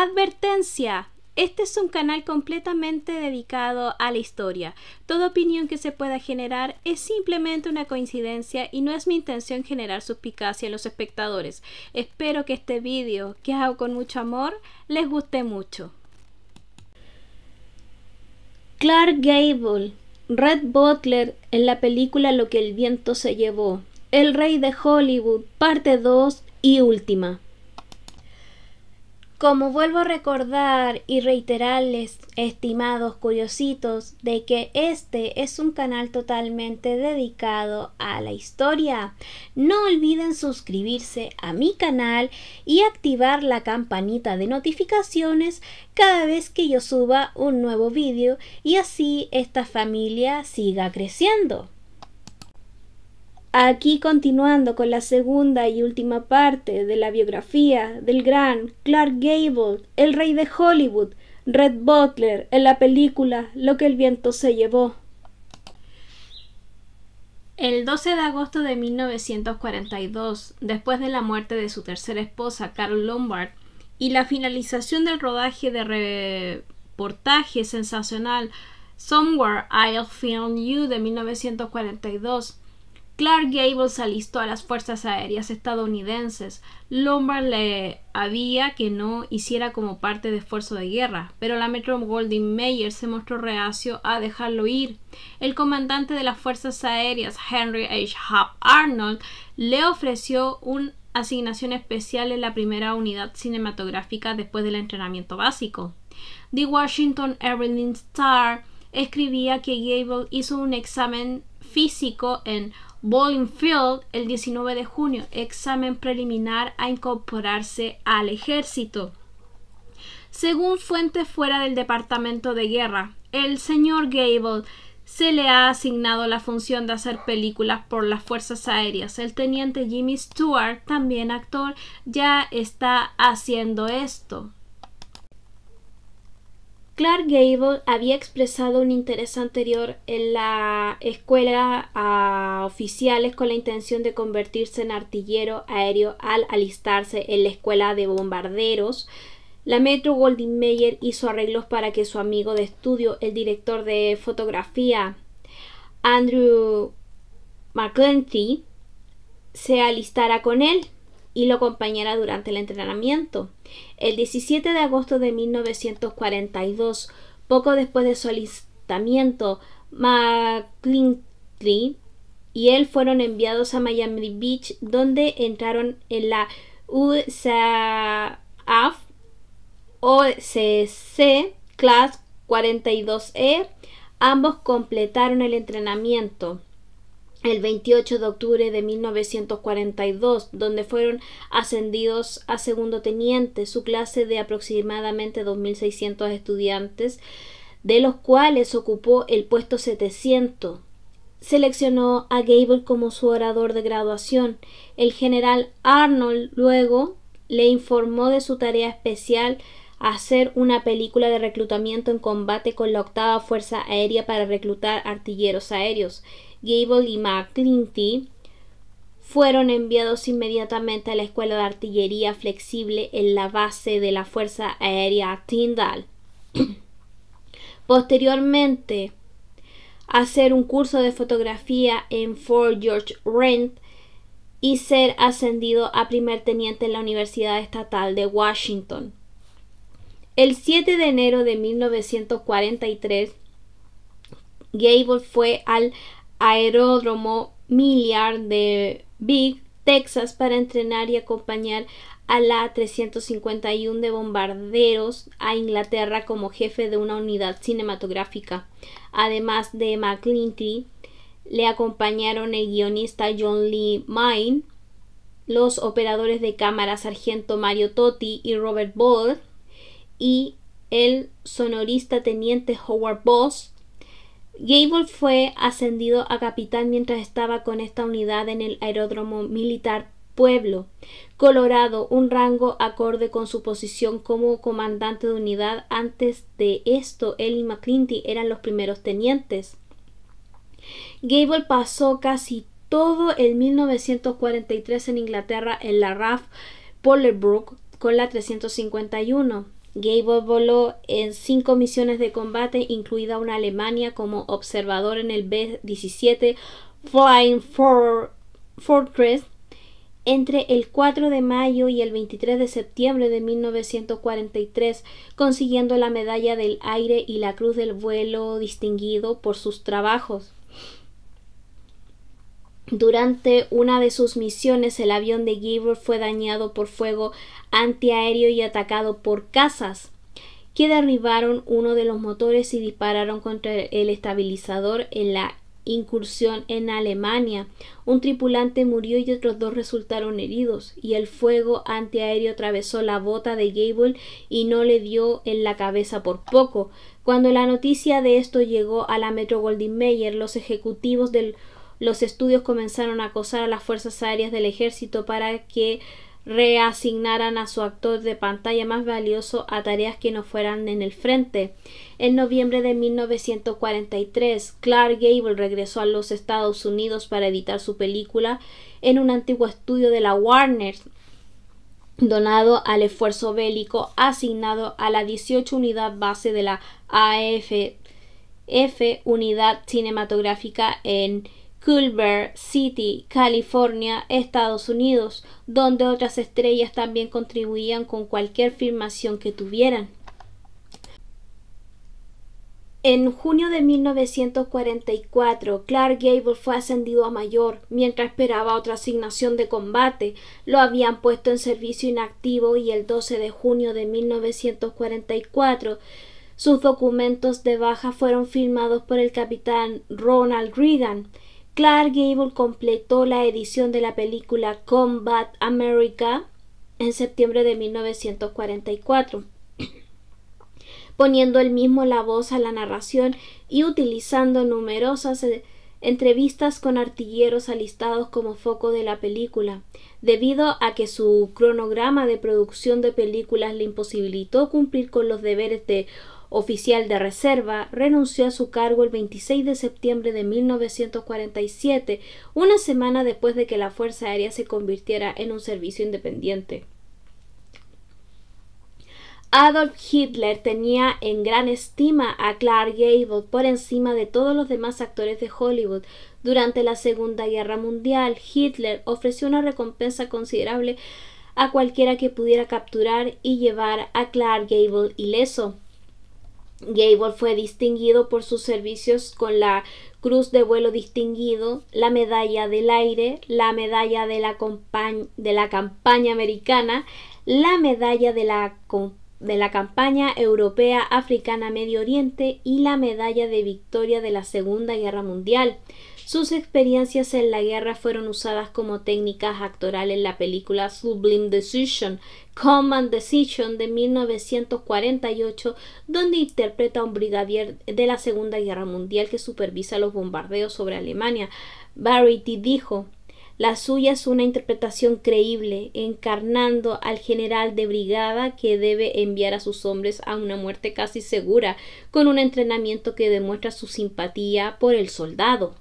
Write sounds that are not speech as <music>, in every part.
Advertencia. Este es un canal completamente dedicado a la historia. Toda opinión que se pueda generar es simplemente una coincidencia y no es mi intención generar suspicacia en los espectadores. Espero que este vídeo, que hago con mucho amor, les guste mucho. Clark Gable, Red Butler en la película Lo que el viento se llevó, El Rey de Hollywood, parte 2 y última. Como vuelvo a recordar y reiterarles, estimados curiositos, de que este es un canal totalmente dedicado a la historia, no olviden suscribirse a mi canal y activar la campanita de notificaciones cada vez que yo suba un nuevo vídeo y así esta familia siga creciendo. Aquí continuando con la segunda y última parte de la biografía del gran Clark Gable, el rey de Hollywood, Red Butler, en la película Lo que el viento se llevó. El 12 de agosto de 1942, después de la muerte de su tercera esposa, Carol Lombard, y la finalización del rodaje de reportaje sensacional Somewhere I'll Find You de 1942, Clark Gable se alistó a las Fuerzas Aéreas estadounidenses. Lombard le había que no hiciera como parte de esfuerzo de guerra, pero la Metro Goldwyn Mayer se mostró reacio a dejarlo ir. El comandante de las Fuerzas Aéreas, Henry H. Arnold, le ofreció una asignación especial en la primera unidad cinematográfica después del entrenamiento básico. The Washington Evening Star escribía que Gable hizo un examen físico en Bowling Field el 19 de junio, examen preliminar a incorporarse al ejército. Según fuentes fuera del Departamento de Guerra, el señor Gable se le ha asignado la función de hacer películas por las Fuerzas Aéreas. El teniente Jimmy Stewart, también actor, ya está haciendo esto. Clark Gable había expresado un interés anterior en la escuela a oficiales con la intención de convertirse en artillero aéreo al alistarse en la escuela de bombarderos. La Metro Goldwyn Mayer hizo arreglos para que su amigo de estudio, el director de fotografía Andrew McClenty, se alistara con él y lo acompañara durante el entrenamiento. El 17 de agosto de 1942, poco después de su alistamiento, McClintley y él fueron enviados a Miami Beach, donde entraron en la USAF OCC Class 42E. Ambos completaron el entrenamiento el 28 de octubre de 1942, donde fueron ascendidos a segundo teniente, su clase de aproximadamente 2.600 estudiantes, de los cuales ocupó el puesto 700. Seleccionó a Gable como su orador de graduación. El general Arnold luego le informó de su tarea especial hacer una película de reclutamiento en combate con la octava Fuerza Aérea para reclutar artilleros aéreos. Gable y McClinty fueron enviados inmediatamente a la Escuela de Artillería Flexible en la base de la Fuerza Aérea Tyndall. <clears throat> Posteriormente, hacer un curso de fotografía en Fort George Rent y ser ascendido a primer teniente en la Universidad Estatal de Washington. El 7 de enero de 1943, Gable fue al aeródromo Milliard de Big, Texas, para entrenar y acompañar a la 351 de bombarderos a Inglaterra como jefe de una unidad cinematográfica. Además de McClinty, le acompañaron el guionista John Lee Mine, los operadores de cámara Sargento Mario Totti y Robert Ball, y el sonorista teniente Howard Boss. Gable fue ascendido a capitán mientras estaba con esta unidad en el aeródromo militar Pueblo, Colorado, un rango acorde con su posición como comandante de unidad. Antes de esto, él y McClinty eran los primeros tenientes. Gable pasó casi todo el 1943 en Inglaterra en la RAF Polarbrook con la 351. Gable voló en cinco misiones de combate, incluida una Alemania como observador en el B-17 Flying Fortress entre el 4 de mayo y el 23 de septiembre de 1943, consiguiendo la Medalla del Aire y la Cruz del Vuelo Distinguido por sus trabajos. Durante una de sus misiones, el avión de Gable fue dañado por fuego antiaéreo y atacado por cazas, que derribaron uno de los motores y dispararon contra el estabilizador en la incursión en Alemania. Un tripulante murió y otros dos resultaron heridos, y el fuego antiaéreo atravesó la bota de Gable y no le dio en la cabeza por poco. Cuando la noticia de esto llegó a la Metro Goldwyn Mayer, los ejecutivos del los estudios comenzaron a acosar a las fuerzas aéreas del ejército para que reasignaran a su actor de pantalla más valioso a tareas que no fueran en el frente. En noviembre de 1943, Clark Gable regresó a los Estados Unidos para editar su película en un antiguo estudio de la Warner, donado al esfuerzo bélico asignado a la 18 unidad base de la AFF, Unidad Cinematográfica en Culver City, California, Estados Unidos, donde otras estrellas también contribuían con cualquier filmación que tuvieran. En junio de 1944, Clark Gable fue ascendido a mayor mientras esperaba otra asignación de combate. Lo habían puesto en servicio inactivo y el 12 de junio de 1944 sus documentos de baja fueron firmados por el capitán Ronald Reagan. Clark Gable completó la edición de la película Combat America en septiembre de 1944, poniendo el mismo la voz a la narración y utilizando numerosas eh, entrevistas con artilleros alistados como foco de la película, debido a que su cronograma de producción de películas le imposibilitó cumplir con los deberes de oficial de reserva, renunció a su cargo el 26 de septiembre de 1947, una semana después de que la Fuerza Aérea se convirtiera en un servicio independiente. Adolf Hitler tenía en gran estima a Clark Gable por encima de todos los demás actores de Hollywood. Durante la Segunda Guerra Mundial, Hitler ofreció una recompensa considerable a cualquiera que pudiera capturar y llevar a Clark Gable ileso. Gable fue distinguido por sus servicios con la Cruz de Vuelo Distinguido, la Medalla del Aire, la Medalla de la, de la Campaña Americana, la Medalla de la Campaña Europea Africana Medio Oriente y la Medalla de Victoria de la Segunda Guerra Mundial. Sus experiencias en la guerra fueron usadas como técnicas actorales en la película Sublime Decision, Command Decision de 1948, donde interpreta a un brigadier de la Segunda Guerra Mundial que supervisa los bombardeos sobre Alemania. Barity dijo, la suya es una interpretación creíble, encarnando al general de brigada que debe enviar a sus hombres a una muerte casi segura, con un entrenamiento que demuestra su simpatía por el soldado.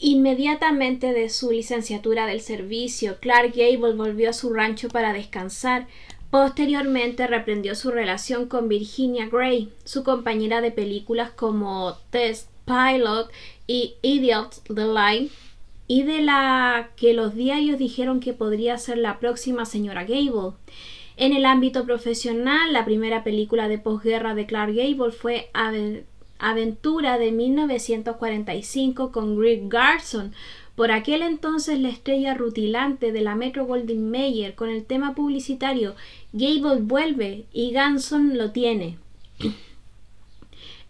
Inmediatamente de su licenciatura del servicio, Clark Gable volvió a su rancho para descansar. Posteriormente reprendió su relación con Virginia Gray, su compañera de películas como Test Pilot y Idiot the Line, y de la que los diarios dijeron que podría ser la próxima señora Gable. En el ámbito profesional, la primera película de posguerra de Clark Gable fue Aventura Aventura de 1945 con Greg Garson. Por aquel entonces la estrella rutilante de la Metro Golden Mayer con el tema publicitario Gable vuelve y Ganson lo tiene.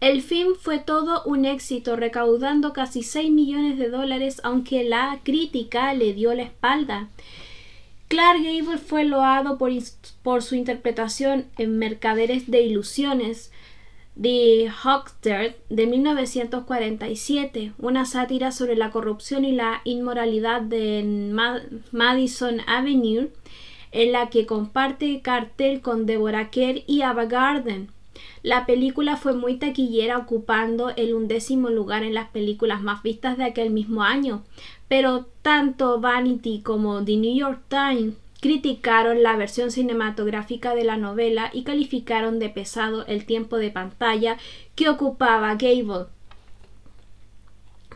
El film fue todo un éxito, recaudando casi 6 millones de dólares, aunque la crítica le dio la espalda. Clark Gable fue loado por su interpretación en Mercaderes de Ilusiones, The de 1947, una sátira sobre la corrupción y la inmoralidad de Madison Avenue, en la que comparte cartel con Deborah Kerr y Ava Garden. La película fue muy taquillera, ocupando el undécimo lugar en las películas más vistas de aquel mismo año, pero tanto Vanity como The New York Times criticaron la versión cinematográfica de la novela y calificaron de pesado el tiempo de pantalla que ocupaba Gable.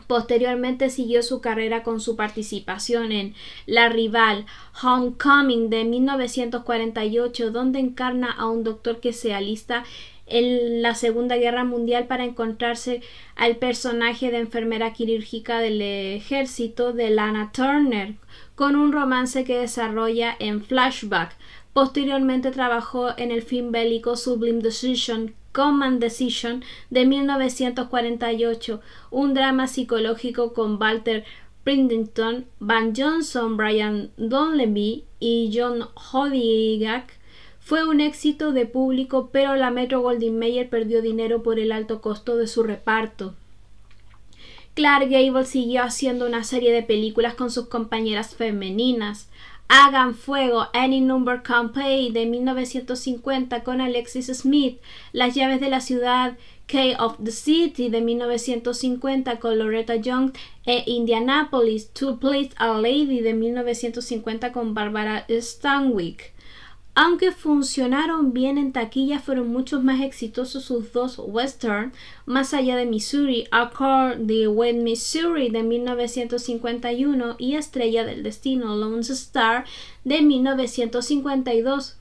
Posteriormente siguió su carrera con su participación en La rival Homecoming de 1948, donde encarna a un doctor que se alista en la Segunda Guerra Mundial para encontrarse al personaje de enfermera quirúrgica del ejército de Lana Turner, con un romance que desarrolla en flashback. Posteriormente trabajó en el film bélico Sublime Decision, Command Decision de 1948, un drama psicológico con Walter Prindington, Van Johnson, Brian Donlevy y John Hodigak. Fue un éxito de público, pero la Metro Goldwyn Mayer perdió dinero por el alto costo de su reparto. Clark Gable siguió haciendo una serie de películas con sus compañeras femeninas. Hagan Fuego, Any Number Can de 1950 con Alexis Smith, Las llaves de la ciudad, Key of the City de 1950 con Loretta Young e Indianapolis, To Please a Lady de 1950 con Barbara Stanwyck. Aunque funcionaron bien en taquilla, fueron muchos más exitosos sus dos westerns, Más allá de Missouri, A Car the West Missouri de 1951 y Estrella del Destino, Lone Star de 1952.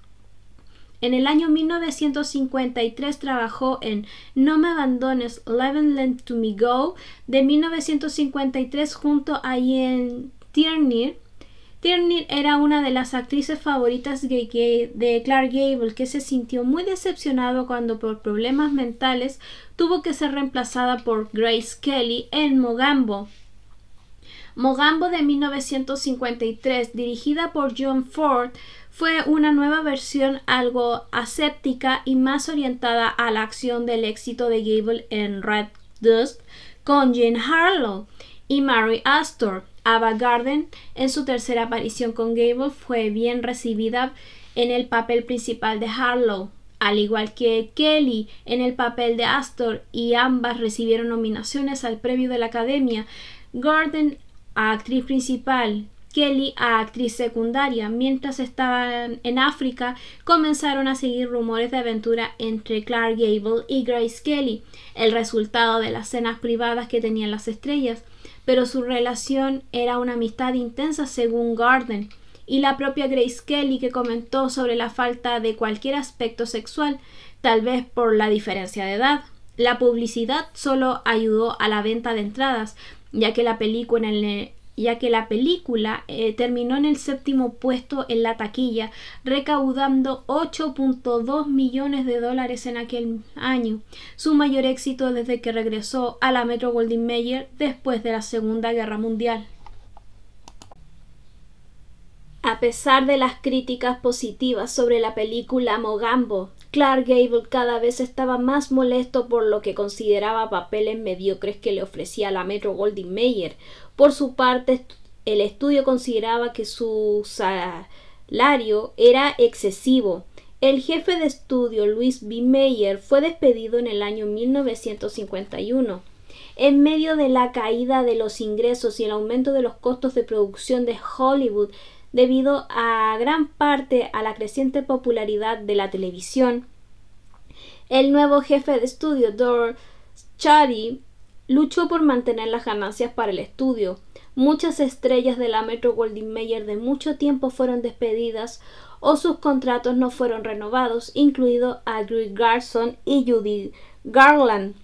En el año 1953 trabajó en No me abandones, Leaven Let to Me Go de 1953 junto a Ian Tierney Tierney era una de las actrices favoritas de Clark Gable, que se sintió muy decepcionado cuando por problemas mentales tuvo que ser reemplazada por Grace Kelly en Mogambo. Mogambo de 1953, dirigida por John Ford, fue una nueva versión algo aséptica y más orientada a la acción del éxito de Gable en Red Dust con Jane Harlow y Mary Astor. Ava Garden, en su tercera aparición con Gable, fue bien recibida en el papel principal de Harlow, al igual que Kelly en el papel de Astor, y ambas recibieron nominaciones al premio de la Academia. Garden, actriz principal, Kelly a actriz secundaria. Mientras estaban en África, comenzaron a seguir rumores de aventura entre Clark Gable y Grace Kelly, el resultado de las cenas privadas que tenían las estrellas, pero su relación era una amistad intensa según Garden y la propia Grace Kelly que comentó sobre la falta de cualquier aspecto sexual, tal vez por la diferencia de edad. La publicidad solo ayudó a la venta de entradas, ya que la película en el, ya que la película eh, terminó en el séptimo puesto en la taquilla, recaudando 8.2 millones de dólares en aquel año, su mayor éxito desde que regresó a la Metro Goldwyn Mayer después de la Segunda Guerra Mundial. A pesar de las críticas positivas sobre la película Mogambo, Clark Gable cada vez estaba más molesto por lo que consideraba papeles mediocres que le ofrecía la Metro Goldwyn Mayer. Por su parte, el estudio consideraba que su salario era excesivo. El jefe de estudio, Louis B. Mayer, fue despedido en el año 1951. En medio de la caída de los ingresos y el aumento de los costos de producción de Hollywood, debido a gran parte a la creciente popularidad de la televisión. El nuevo jefe de estudio, Dor Chadi, luchó por mantener las ganancias para el estudio. Muchas estrellas de la Metro Goldwyn Mayer de mucho tiempo fueron despedidas o sus contratos no fueron renovados, incluido a Greg Garson y Judy Garland.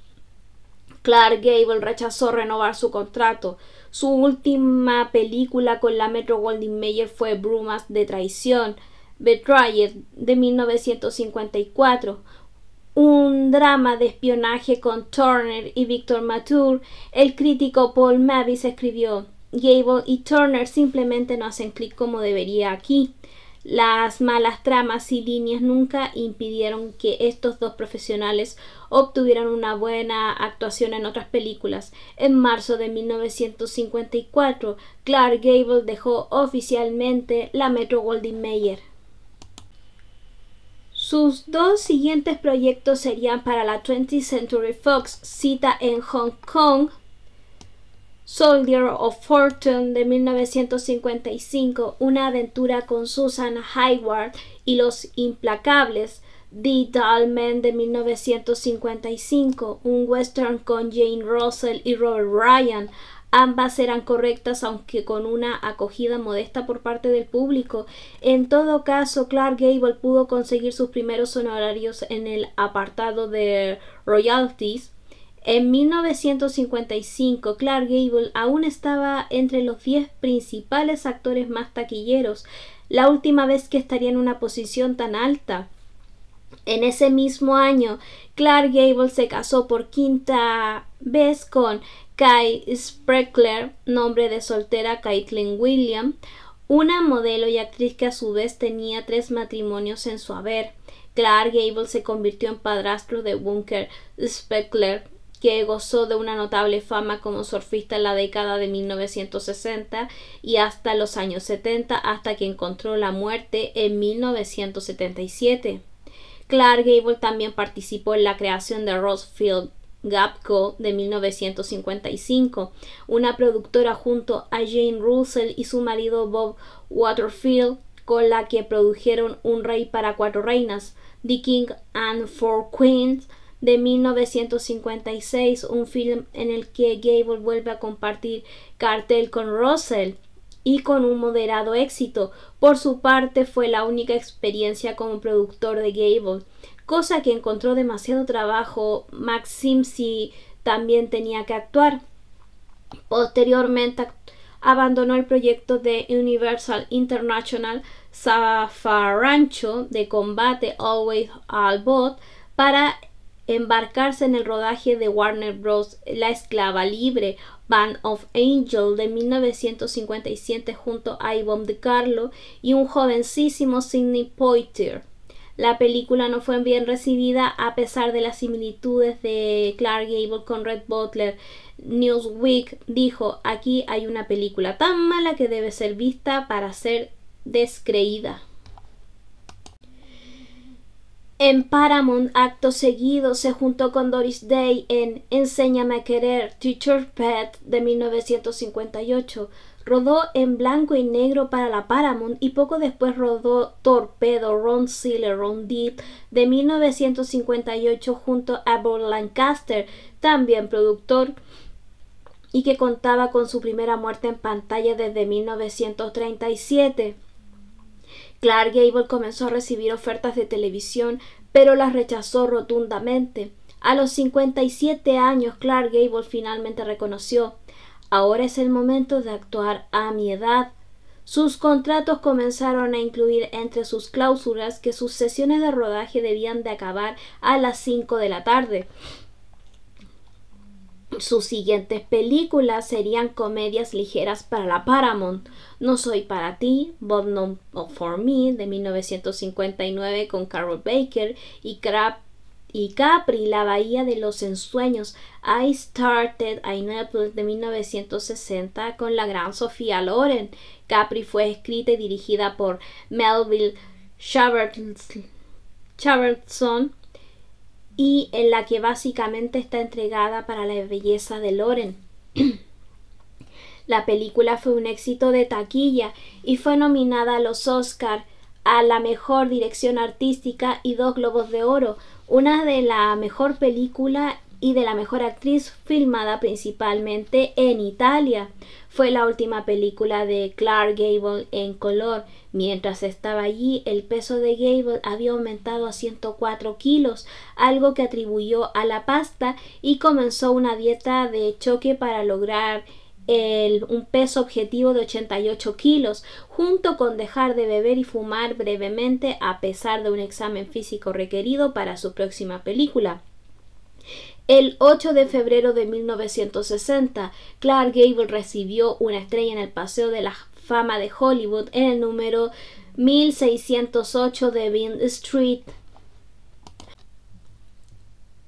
Clark Gable rechazó renovar su contrato, su última película con la Metro Goldwyn Mayer fue Brumas de Traición, Betrayer de 1954 un drama de espionaje con Turner y Victor Mature, el crítico Paul Mavis escribió Gable y Turner simplemente no hacen clic como debería aquí. Las malas tramas y líneas nunca impidieron que estos dos profesionales obtuvieran una buena actuación en otras películas. En marzo de 1954, Clark Gable dejó oficialmente la Metro Goldwyn Mayer. Sus dos siguientes proyectos serían para la 20th Century Fox, cita en Hong Kong, Soldier of Fortune de 1955, Una aventura con Susan Hayward y Los Implacables, The Dalman de 1955, un western con Jane Russell y Robert Ryan. Ambas eran correctas aunque con una acogida modesta por parte del público. En todo caso, Clark Gable pudo conseguir sus primeros honorarios en el apartado de royalties en 1955, Clark Gable aún estaba entre los 10 principales actores más taquilleros, la última vez que estaría en una posición tan alta. En ese mismo año, Clark Gable se casó por quinta vez con Kai Spreckler, nombre de soltera Kaitlyn William, una modelo y actriz que a su vez tenía tres matrimonios en su haber. Clark Gable se convirtió en padrastro de Bunker Speckler, que gozó de una notable fama como surfista en la década de 1960 y hasta los años 70 hasta que encontró la muerte en 1977. Clark Gable también participó en la creación de Rosefield Gapco de 1955, una productora junto a Jane Russell y su marido Bob Waterfield, con la que produjeron Un Rey para Cuatro Reinas, The King and Four Queens, de 1956, un film en el que Gable vuelve a compartir cartel con Russell y con un moderado éxito. Por su parte fue la única experiencia como productor de Gable, cosa que encontró demasiado trabajo Max Simpson también tenía que actuar. Posteriormente abandonó el proyecto de Universal International Safarancho de combate Always All Bot para embarcarse en el rodaje de Warner Bros. La Esclava Libre, Band of Angel de 1957 junto a Yvonne de Carlo y un jovencísimo Sidney Poitier. La película no fue bien recibida a pesar de las similitudes de Clark Gable con Red Butler. Newsweek dijo, aquí hay una película tan mala que debe ser vista para ser descreída. En Paramount, acto seguido, se juntó con Doris Day en Enséñame a querer, Teacher Pet de 1958. Rodó en blanco y negro para la Paramount y poco después rodó Torpedo, Ron Sealer, Ron Deep de 1958 junto a Bob Lancaster, también productor y que contaba con su primera muerte en pantalla desde 1937. Clark Gable comenzó a recibir ofertas de televisión, pero las rechazó rotundamente. A los 57 años, Clark Gable finalmente reconoció, ahora es el momento de actuar a mi edad. Sus contratos comenzaron a incluir entre sus cláusulas que sus sesiones de rodaje debían de acabar a las 5 de la tarde. Sus siguientes películas serían comedias ligeras para la Paramount, No Soy para ti, But Not For Me de 1959 con Carol Baker y Capri, La Bahía de los Ensueños, I Started a Naples de 1960 con la gran Sofía Loren. Capri fue escrita y dirigida por Melville Chabertson y en la que básicamente está entregada para la belleza de Loren. <clears throat> la película fue un éxito de taquilla y fue nominada a los Oscar a la mejor dirección artística y dos globos de oro, una de la mejor película y de la mejor actriz filmada principalmente en Italia. Fue la última película de Clark Gable en color. Mientras estaba allí, el peso de Gable había aumentado a 104 kilos, algo que atribuyó a la pasta y comenzó una dieta de choque para lograr un peso objetivo de 88 kilos, junto con dejar de beber y fumar brevemente a pesar de un examen físico requerido para su próxima película. El 8 de febrero de 1960, Clark Gable recibió una estrella en el Paseo de la Fama de Hollywood en el número 1608 de Bean Street.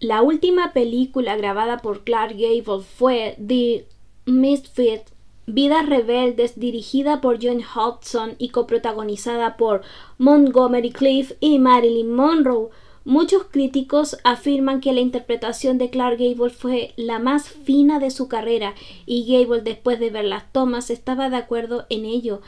La última película grabada por Clark Gable fue The Misfit, Vidas Rebeldes, dirigida por John Hodgson y coprotagonizada por Montgomery Cliff y Marilyn Monroe. Muchos críticos afirman que la interpretación de Clark Gable fue la más fina de su carrera y Gable después de ver las tomas estaba de acuerdo en ello.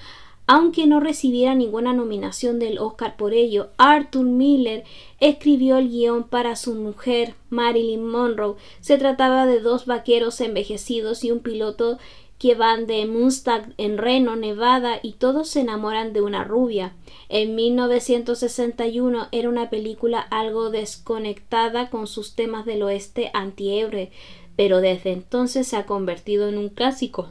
Aunque no recibiera ninguna nominación del Oscar por ello, Arthur Miller escribió el guión para su mujer, Marilyn Monroe. Se trataba de dos vaqueros envejecidos y un piloto que van de Mustang en Reno, Nevada, y todos se enamoran de una rubia. En 1961 era una película algo desconectada con sus temas del oeste antiebre, pero desde entonces se ha convertido en un clásico.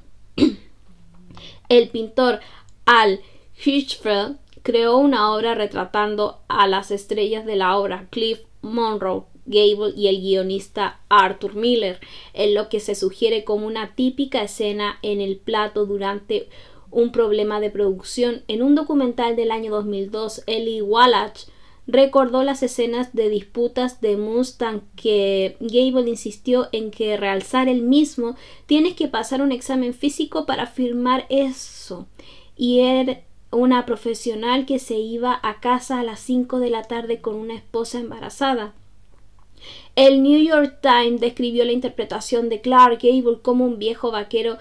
<clears throat> El pintor Al Hirschfeld creó una obra retratando a las estrellas de la obra Cliff Monroe Gable y el guionista Arthur Miller, en lo que se sugiere como una típica escena en el plato durante un problema de producción. En un documental del año 2002, Ellie Wallach recordó las escenas de disputas de Mustang que Gable insistió en que realzar el mismo tienes que pasar un examen físico para firmar eso. Y era una profesional que se iba a casa a las 5 de la tarde con una esposa embarazada. El New York Times describió la interpretación de Clark Gable como un viejo vaquero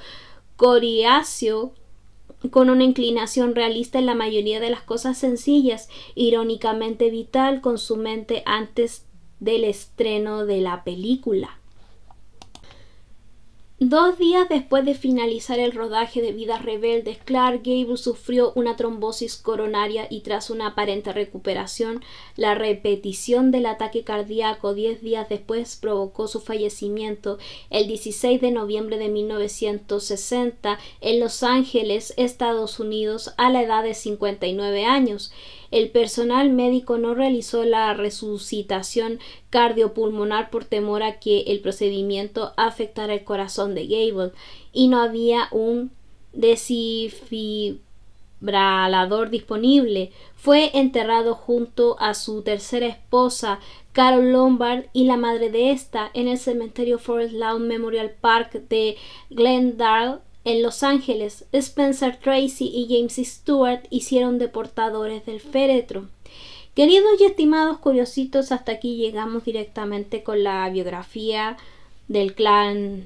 coriáceo con una inclinación realista en la mayoría de las cosas sencillas, irónicamente vital con su mente antes del estreno de la película. Dos días después de finalizar el rodaje de Vidas Rebeldes, Clark Gable sufrió una trombosis coronaria y tras una aparente recuperación, la repetición del ataque cardíaco diez días después provocó su fallecimiento el 16 de noviembre de 1960 en Los Ángeles, Estados Unidos, a la edad de 59 años el personal médico no realizó la resucitación cardiopulmonar por temor a que el procedimiento afectara el corazón de Gable y no había un desfibrilador disponible. Fue enterrado junto a su tercera esposa, Carol Lombard, y la madre de esta en el cementerio Forest Lawn Memorial Park de Glendale, en Los Ángeles, Spencer Tracy y James Stewart hicieron deportadores del féretro. Queridos y estimados curiositos, hasta aquí llegamos directamente con la biografía del clan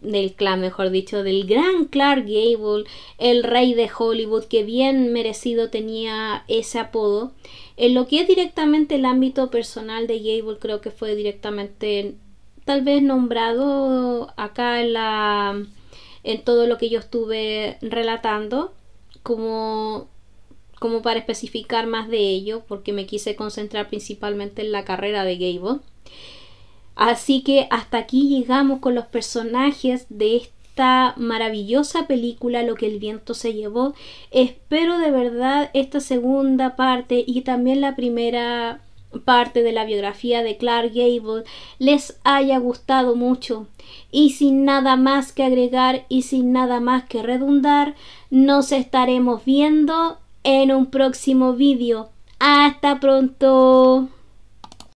del clan, mejor dicho, del gran Clark Gable, el rey de Hollywood, que bien merecido tenía ese apodo. En lo que es directamente el ámbito personal de Gable, creo que fue directamente, tal vez nombrado acá en la en todo lo que yo estuve relatando, como, como para especificar más de ello, porque me quise concentrar principalmente en la carrera de Gable. Así que hasta aquí llegamos con los personajes de esta maravillosa película Lo que el viento se llevó. Espero de verdad esta segunda parte y también la primera parte de la biografía de Clark Gable les haya gustado mucho. Y sin nada más que agregar y sin nada más que redundar, nos estaremos viendo en un próximo vídeo. Hasta pronto.